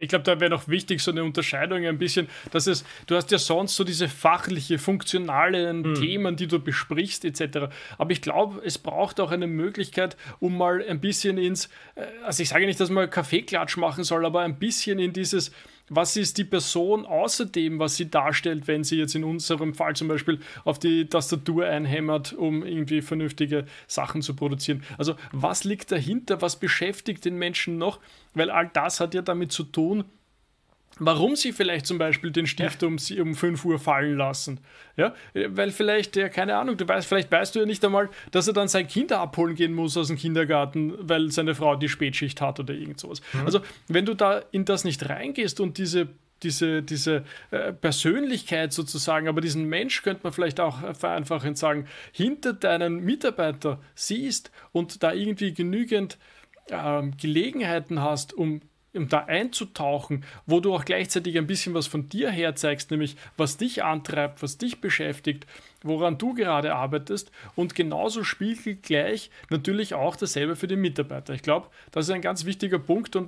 Ich glaube, da wäre noch wichtig so eine Unterscheidung ein bisschen, dass es, du hast ja sonst so diese fachliche, funktionalen mhm. Themen, die du besprichst etc. Aber ich glaube, es braucht auch eine Möglichkeit, um mal ein bisschen ins, äh, also ich sage nicht, dass man Kaffeeklatsch machen soll, aber ein bisschen in dieses, was ist die Person außerdem, was sie darstellt, wenn sie jetzt in unserem Fall zum Beispiel auf die Tastatur einhämmert, um irgendwie vernünftige Sachen zu produzieren. Also was liegt dahinter, was beschäftigt den Menschen noch, weil all das hat ja damit zu tun, warum sie vielleicht zum Beispiel den Stift ja. um, um 5 Uhr fallen lassen. Ja? Weil vielleicht, ja, keine Ahnung, du weißt, vielleicht weißt du ja nicht einmal, dass er dann sein Kind abholen gehen muss aus dem Kindergarten, weil seine Frau die Spätschicht hat oder irgend sowas. Mhm. Also, wenn du da in das nicht reingehst und diese diese, diese äh, Persönlichkeit sozusagen, aber diesen Mensch könnte man vielleicht auch vereinfachend sagen, hinter deinen Mitarbeiter siehst und da irgendwie genügend ähm, Gelegenheiten hast, um um da einzutauchen, wo du auch gleichzeitig ein bisschen was von dir her zeigst, nämlich was dich antreibt, was dich beschäftigt, woran du gerade arbeitest und genauso spiegelt gleich natürlich auch dasselbe für den Mitarbeiter. Ich glaube, das ist ein ganz wichtiger Punkt und